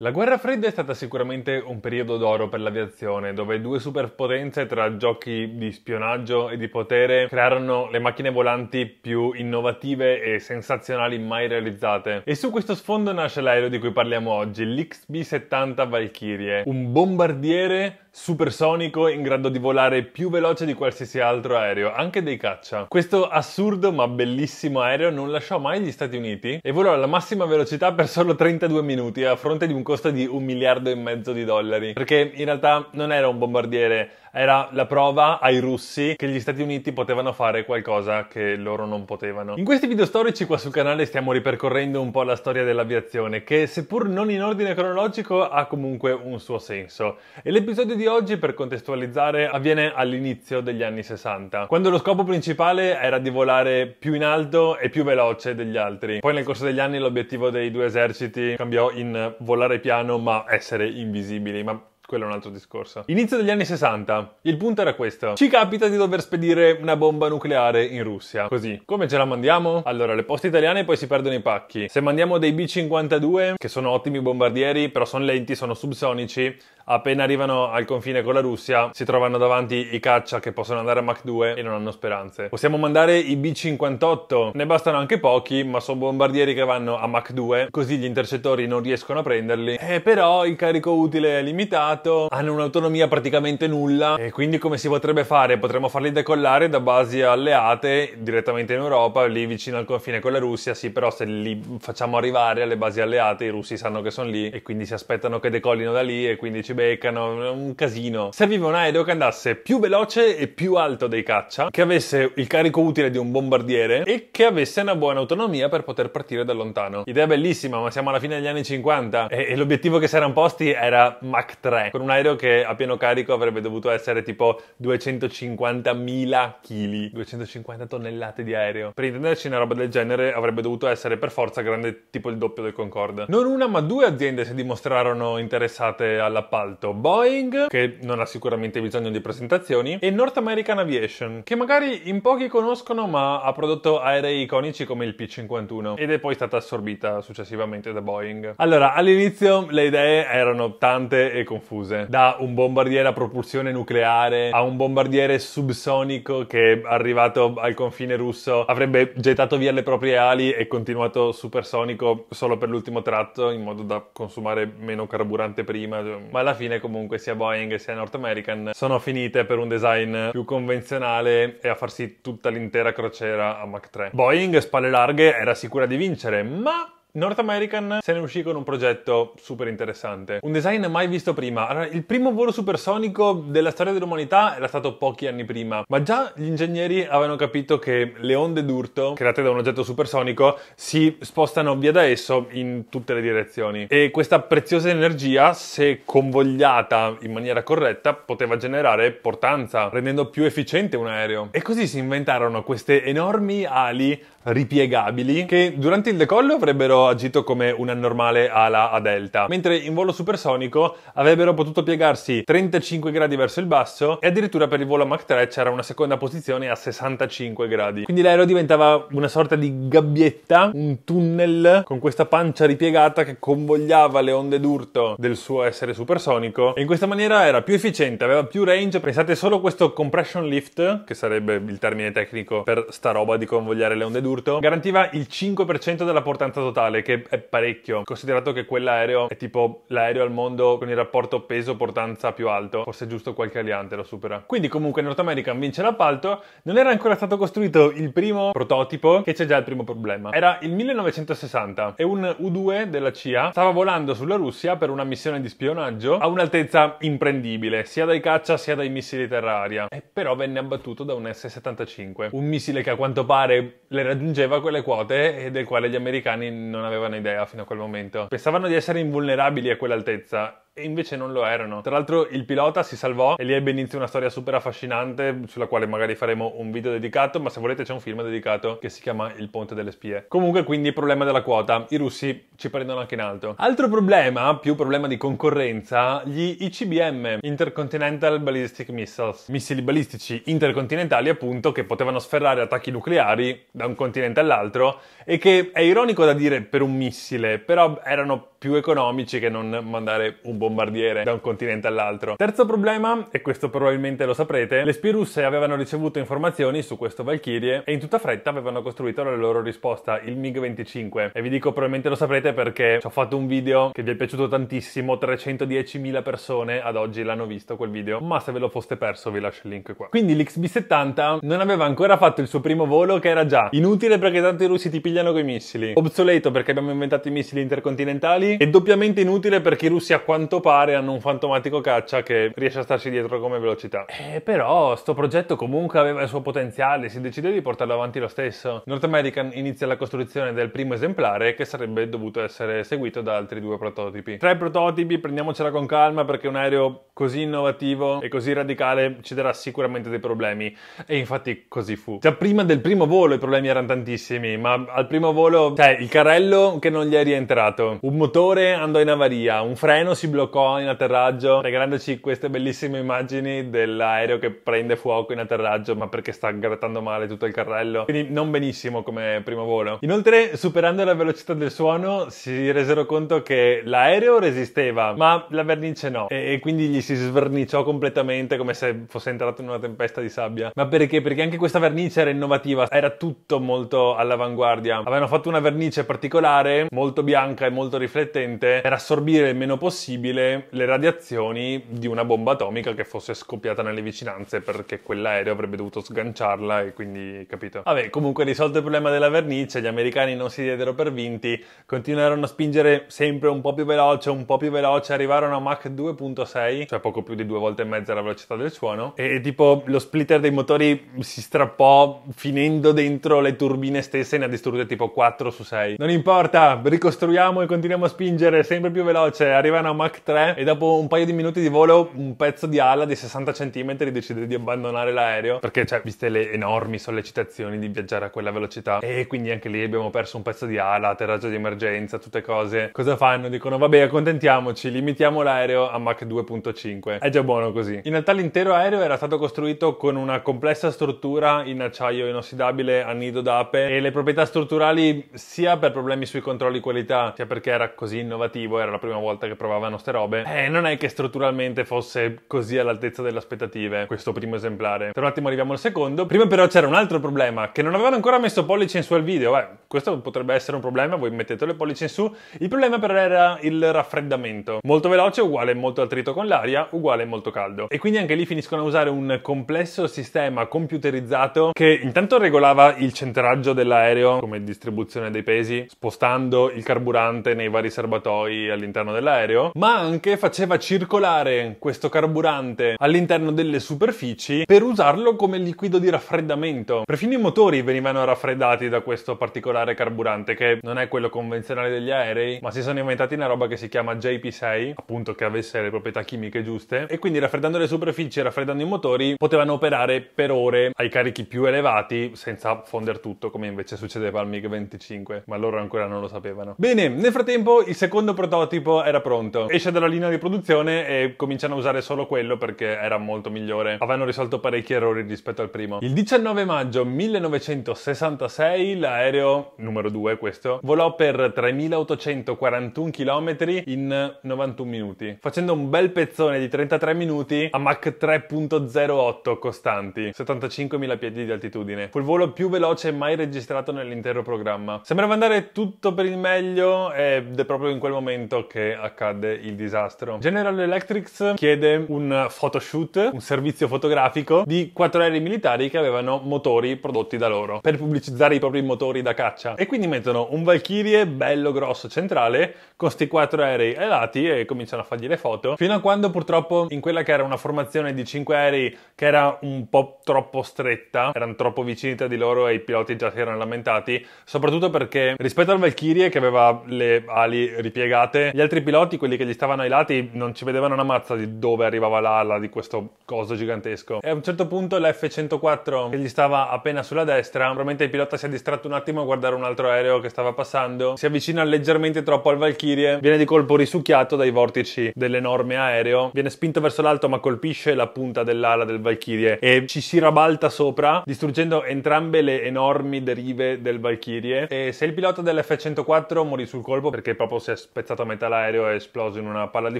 La guerra fredda è stata sicuramente un periodo d'oro per l'aviazione, dove due superpotenze tra giochi di spionaggio e di potere crearono le macchine volanti più innovative e sensazionali mai realizzate. E su questo sfondo nasce l'aereo di cui parliamo oggi, l'XB-70 Valkyrie, un bombardiere supersonico in grado di volare più veloce di qualsiasi altro aereo, anche dei caccia. Questo assurdo ma bellissimo aereo non lasciò mai gli Stati Uniti e volò alla massima velocità per solo 32 minuti a fronte di un costo di un miliardo e mezzo di dollari, perché in realtà non era un bombardiere, era la prova ai russi che gli Stati Uniti potevano fare qualcosa che loro non potevano. In questi video storici qua sul canale stiamo ripercorrendo un po' la storia dell'aviazione, che seppur non in ordine cronologico ha comunque un suo senso. E l'episodio di oggi, per contestualizzare, avviene all'inizio degli anni 60, quando lo scopo principale era di volare più in alto e più veloce degli altri. Poi nel corso degli anni l'obiettivo dei due eserciti cambiò in volare piano ma essere invisibili, ma quello è un altro discorso. Inizio degli anni 60. Il punto era questo. Ci capita di dover spedire una bomba nucleare in Russia. Così. Come ce la mandiamo? Allora, le poste italiane poi si perdono i pacchi. Se mandiamo dei B-52, che sono ottimi bombardieri, però sono lenti, sono subsonici, appena arrivano al confine con la Russia si trovano davanti i caccia che possono andare a Mach 2 e non hanno speranze. Possiamo mandare i B-58, ne bastano anche pochi, ma sono bombardieri che vanno a Mach 2, così gli intercettori non riescono a prenderli. E eh, però il carico utile è limitato mercato, hanno un'autonomia praticamente nulla e quindi come si potrebbe fare? Potremmo farli decollare da basi alleate direttamente in Europa, lì vicino al confine con la Russia, sì però se li facciamo arrivare alle basi alleate i russi sanno che sono lì e quindi si aspettano che decollino da lì e quindi ci beccano, un casino. Serviva un aereo che andasse più veloce e più alto dei caccia, che avesse il carico utile di un bombardiere e che avesse una buona autonomia per poter partire da lontano. Idea bellissima, ma siamo alla fine degli anni 50 e, e l'obiettivo che si erano posti era Mach 3 eh. con un aereo che a pieno carico avrebbe dovuto essere tipo 250.000 kg, 250 tonnellate di aereo. Per intenderci una roba del genere avrebbe dovuto essere per forza grande tipo il doppio del Concorde. Non una ma due aziende si dimostrarono interessate all'appalto, Boeing, che non ha sicuramente bisogno di presentazioni, e North American Aviation, che magari in pochi conoscono ma ha prodotto aerei iconici come il P-51 ed è poi stata assorbita successivamente da Boeing. Allora, all'inizio le idee erano tante e confuse diffuse, da un bombardiere a propulsione nucleare a un bombardiere subsonico che arrivato al confine russo avrebbe gettato via le proprie ali e continuato supersonico solo per l'ultimo tratto in modo da consumare meno carburante prima, ma alla fine comunque sia Boeing sia North American sono finite per un design più convenzionale e a farsi tutta l'intera crociera a Mach 3. Boeing spalle larghe era sicura di vincere, ma North American se ne uscì con un progetto super interessante, un design mai visto prima. Allora, il primo volo supersonico della storia dell'umanità era stato pochi anni prima, ma già gli ingegneri avevano capito che le onde d'urto create da un oggetto supersonico si spostano via da esso in tutte le direzioni e questa preziosa energia, se convogliata in maniera corretta, poteva generare portanza, rendendo più efficiente un aereo. E così si inventarono queste enormi ali ripiegabili che durante il decollo avrebbero agito come una normale ala a delta, mentre in volo supersonico avrebbero potuto piegarsi 35 gradi verso il basso e addirittura per il volo Mach 3 c'era una seconda posizione a 65 gradi. Quindi l'aereo diventava una sorta di gabbietta, un tunnel con questa pancia ripiegata che convogliava le onde d'urto del suo essere supersonico e in questa maniera era più efficiente, aveva più range. Pensate solo questo compression lift, che sarebbe il termine tecnico per sta roba di convogliare le onde d'urto, garantiva il 5% della portanza totale percentuale, che è parecchio, considerato che quell'aereo è tipo l'aereo al mondo con il rapporto peso-portanza più alto, forse giusto qualche aliante lo supera. Quindi comunque North American vince l'appalto, non era ancora stato costruito il primo prototipo che c'è già il primo problema. Era il 1960 e un U2 della CIA stava volando sulla Russia per una missione di spionaggio a un'altezza imprendibile, sia dai caccia sia dai missili terra-aria, e eh, però venne abbattuto da un S-75, un missile che a quanto pare le raggiungeva quelle quote e eh, del quale gli americani non non avevano idea fino a quel momento. Pensavano di essere invulnerabili a quell'altezza e invece non lo erano. Tra l'altro il pilota si salvò e lì ebbe inizio una storia super affascinante sulla quale magari faremo un video dedicato, ma se volete c'è un film dedicato che si chiama Il ponte delle spie. Comunque quindi problema della quota, i russi ci prendono anche in alto. Altro problema, più problema di concorrenza, gli ICBM, Intercontinental Ballistic Missiles, missili balistici intercontinentali appunto che potevano sferrare attacchi nucleari da un continente all'altro e che è ironico da dire per un missile, però erano più economici che non mandare un bombardiere da un continente all'altro. Terzo problema, e questo probabilmente lo saprete, le spie russe avevano ricevuto informazioni su questo Valkyrie e in tutta fretta avevano costruito la loro risposta, il MiG-25. E vi dico probabilmente lo saprete perché ci ho fatto un video che vi è piaciuto tantissimo, 310.000 persone ad oggi l'hanno visto quel video, ma se ve lo foste perso vi lascio il link qua. Quindi l'XB-70 non aveva ancora fatto il suo primo volo che era già inutile perché tanto i russi ti pigliano coi missili, obsoleto perché abbiamo inventato i missili intercontinentali morali e doppiamente inutile perché i russi a quanto pare hanno un fantomatico caccia che riesce a starci dietro come velocità. Eh, però sto progetto comunque aveva il suo potenziale, si decide di portarlo avanti lo stesso. North American inizia la costruzione del primo esemplare che sarebbe dovuto essere seguito da altri due prototipi. Tre prototipi, prendiamocela con calma perché un aereo così innovativo e così radicale ci darà sicuramente dei problemi e infatti così fu. Già prima del primo volo i problemi erano tantissimi, ma al primo volo, cioè il carrello che non gli è rientrato, un motore motore andò in avaria, un freno si bloccò in atterraggio, regalandoci queste bellissime immagini dell'aereo che prende fuoco in atterraggio, ma perché sta grattando male tutto il carrello. Quindi non benissimo come primo volo. Inoltre, superando la velocità del suono, si resero conto che l'aereo resisteva, ma la vernice no. E, e quindi gli si sverniciò completamente come se fosse entrato in una tempesta di sabbia. Ma perché? Perché anche questa vernice era innovativa, era tutto molto all'avanguardia. Avevano fatto una vernice particolare, molto bianca e molto riflessiva riflettente per assorbire il meno possibile le radiazioni di una bomba atomica che fosse scoppiata nelle vicinanze perché quell'aereo avrebbe dovuto sganciarla e quindi capito. Vabbè, comunque risolto il problema della vernice, gli americani non si diedero per vinti, continuarono a spingere sempre un po' più veloce, un po' più veloce, arrivarono a Mach 2.6, cioè poco più di due volte e mezza la velocità del suono, e tipo lo splitter dei motori si strappò finendo dentro le turbine stesse e ne ha distrutte tipo 4 su 6. Non importa, ricostruiamo e continuiamo a spingere spingere sempre più veloce, arrivano a Mach 3 e dopo un paio di minuti di volo un pezzo di ala di 60 cm decide di abbandonare l'aereo perché, cioè, viste le enormi sollecitazioni di viaggiare a quella velocità e quindi anche lì abbiamo perso un pezzo di ala, atterraggio di emergenza, tutte cose. Cosa fanno? Dicono vabbè, accontentiamoci, limitiamo l'aereo a Mach 2.5. È già buono così. In realtà l'intero aereo era stato costruito con una complessa struttura in acciaio inossidabile a nido d'ape e le proprietà strutturali sia per problemi sui controlli qualità, sia perché era così così innovativo, era la prima volta che provavano ste robe, E eh, non è che strutturalmente fosse così all'altezza delle aspettative questo primo esemplare. Tra un attimo arriviamo al secondo. Prima però c'era un altro problema, che non avevano ancora messo pollice in su al video. Beh, questo potrebbe essere un problema, voi mettete le pollice in su. Il problema però era il raffreddamento. Molto veloce, uguale molto attrito con l'aria, uguale molto caldo. E quindi anche lì finiscono a usare un complesso sistema computerizzato che intanto regolava il centraggio dell'aereo come distribuzione dei pesi, spostando il carburante nei vari serbatoi all'interno dell'aereo, ma anche faceva circolare questo carburante all'interno delle superfici per usarlo come liquido di raffreddamento. Perfino i motori venivano raffreddati da questo particolare carburante che non è quello convenzionale degli aerei, ma si sono inventati una roba che si chiama JP6, appunto che avesse le proprietà chimiche giuste e quindi raffreddando le superfici e raffreddando i motori potevano operare per ore ai carichi più elevati senza fondere tutto come invece succedeva al MiG-25, ma loro ancora non lo sapevano. Bene, nel frattempo il secondo prototipo era pronto. Esce dalla linea di produzione e cominciano a usare solo quello perché era molto migliore. Avevano risolto parecchi errori rispetto al primo. Il 19 maggio 1966 l'aereo numero 2 questo volò per 3841 km in 91 minuti, facendo un bel pezzone di 33 minuti a Mach 3.08 costanti, 75.000 piedi di altitudine. Fu il volo più veloce mai registrato nell'intero programma. Sembrava andare tutto per il meglio e proprio in quel momento che accadde il disastro. General Electric chiede un photoshoot, un servizio fotografico di quattro aerei militari che avevano motori prodotti da loro per pubblicizzare i propri motori da caccia. E quindi mettono un Valkyrie bello grosso centrale con questi quattro aerei ai lati e cominciano a fargli le foto. Fino a quando purtroppo in quella che era una formazione di cinque aerei che era un po' troppo stretta, erano troppo vicini tra di loro e i piloti già si erano lamentati, soprattutto perché rispetto al Valkyrie che aveva le ali ali ripiegate. Gli altri piloti, quelli che gli stavano ai lati, non ci vedevano una mazza di dove arrivava l'ala di questo coso gigantesco. E a un certo punto l'F-104 che gli stava appena sulla destra, probabilmente il pilota si è distratto un attimo a guardare un altro aereo che stava passando, si avvicina leggermente troppo al Valkyrie, viene di colpo risucchiato dai vortici dell'enorme aereo, viene spinto verso l'alto ma colpisce la punta dell'ala del Valkyrie e ci si rabalta sopra, distruggendo entrambe le enormi derive del Valkyrie. E se il pilota dell'F-104 morì sul colpo perché proprio purtroppo si è spezzato a metà l'aereo e è esploso in una palla di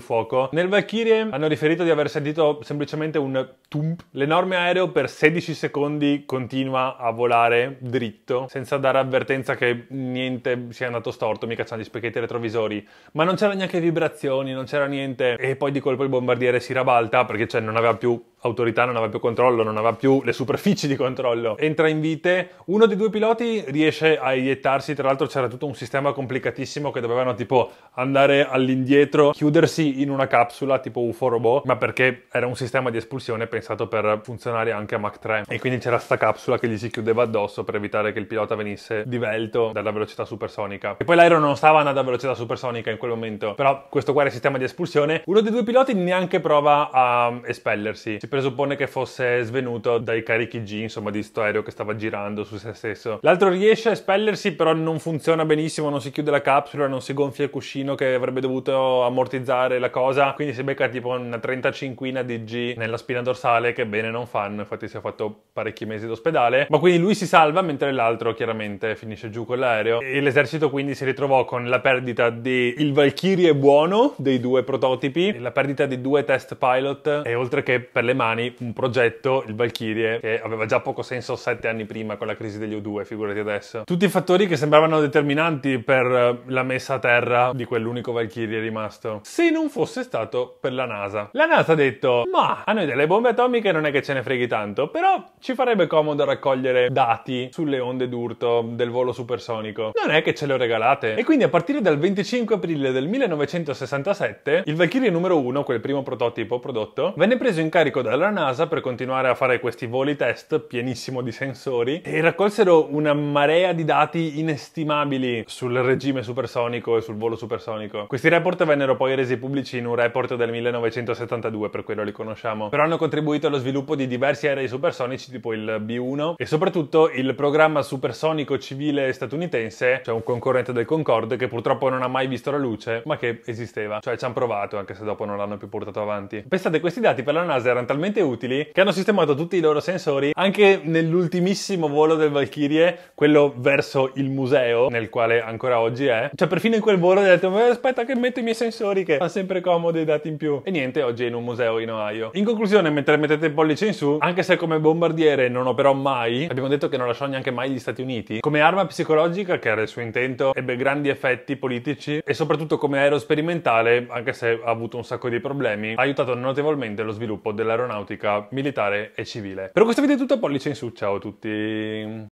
fuoco. Nel Valkyrie hanno riferito di aver sentito semplicemente un tump. L'enorme aereo per 16 secondi continua a volare dritto, senza dare avvertenza che niente sia andato storto, mica c'erano gli specchietti retrovisori. Ma non c'erano neanche vibrazioni, non c'era niente. E poi di colpo il bombardiere si rabalta perché cioè non aveva più autorità non aveva più controllo, non aveva più le superfici di controllo. Entra in vite, uno dei due piloti riesce a iettarsi, tra l'altro c'era tutto un sistema complicatissimo che dovevano tipo andare all'indietro, chiudersi in una capsula tipo UFO robot, ma perché era un sistema di espulsione pensato per funzionare anche a Mach 3 e quindi c'era sta capsula che gli si chiudeva addosso per evitare che il pilota venisse divelto dalla velocità supersonica. E poi l'aereo non stava andando a velocità supersonica in quel momento, però questo qua era il sistema di espulsione. Uno dei due piloti neanche prova a espellersi. Si presuppone che fosse svenuto dai carichi G, insomma, di sto aereo che stava girando su se stesso. L'altro riesce a espellersi, però non funziona benissimo, non si chiude la capsula, non si gonfia il cuscino che avrebbe dovuto ammortizzare la cosa, quindi si becca tipo una 35 di G nella spina dorsale che bene non fanno, infatti si è fatto parecchi mesi d'ospedale, ma quindi lui si salva mentre l'altro chiaramente finisce giù con l'aereo e l'esercito quindi si ritrovò con la perdita di il Valkyrie buono dei due prototipi, la perdita di due test pilot e oltre che per le mani un progetto, il Valkyrie, che aveva già poco senso sette anni prima con la crisi degli U2, figurati adesso. Tutti i fattori che sembravano determinanti per eh, la messa a terra di quell'unico Valkyrie rimasto, se non fosse stato per la NASA. La NASA ha detto, ma a noi delle bombe atomiche non è che ce ne freghi tanto, però ci farebbe comodo raccogliere dati sulle onde d'urto del volo supersonico. Non è che ce le ho regalate. E quindi a partire dal 25 aprile del 1967, il Valkyrie numero 1, quel primo prototipo prodotto, venne preso in carico da dalla NASA per continuare a fare questi voli test pienissimo di sensori e raccolsero una marea di dati inestimabili sul regime supersonico e sul volo supersonico. Questi report vennero poi resi pubblici in un report del 1972, per quello li conosciamo, però hanno contribuito allo sviluppo di diversi aerei supersonici tipo il B1 e soprattutto il programma supersonico civile statunitense, cioè un concorrente del Concorde che purtroppo non ha mai visto la luce, ma che esisteva, cioè ci hanno provato anche se dopo non l'hanno più portato avanti. Pensate, questi dati per la NASA erano talmente talmente utili che hanno sistemato tutti i loro sensori anche nell'ultimissimo volo del Valkyrie, quello verso il museo, nel quale ancora oggi è. Cioè, perfino in quel volo ho detto, eh, aspetta che metto i miei sensori che fa sempre comodo i dati in più. E niente, oggi è in un museo in Ohio. In conclusione, mentre mettete il pollice in su, anche se come bombardiere non operò mai, abbiamo detto che non lasciò neanche mai gli Stati Uniti, come arma psicologica, che era il suo intento, ebbe grandi effetti politici e soprattutto come aereo sperimentale, anche se ha avuto un sacco di problemi, ha aiutato notevolmente lo sviluppo dell'aeronautica aeronautica, militare e civile. Per questo video è tutto, pollice in su, ciao a tutti!